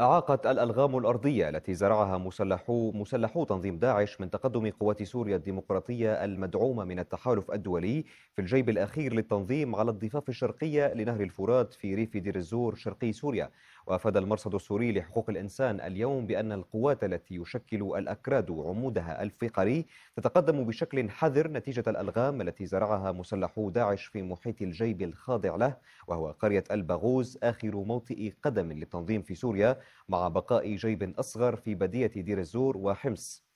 أعاقت الألغام الأرضية التي زرعها مسلحو, مسلحو تنظيم داعش من تقدم قوات سوريا الديمقراطية المدعومة من التحالف الدولي في الجيب الأخير للتنظيم على الضفاف الشرقية لنهر الفرات في ريف دير الزور شرقي سوريا وأفاد المرصد السوري لحقوق الإنسان اليوم بأن القوات التي يشكل الأكراد عمودها الفقري تتقدم بشكل حذر نتيجة الألغام التي زرعها مسلحو داعش في محيط الجيب الخاضع له وهو قرية البغوز آخر موطئ قدم للتنظيم في سوريا مع بقاء جيب أصغر في بدية دير الزور وحمص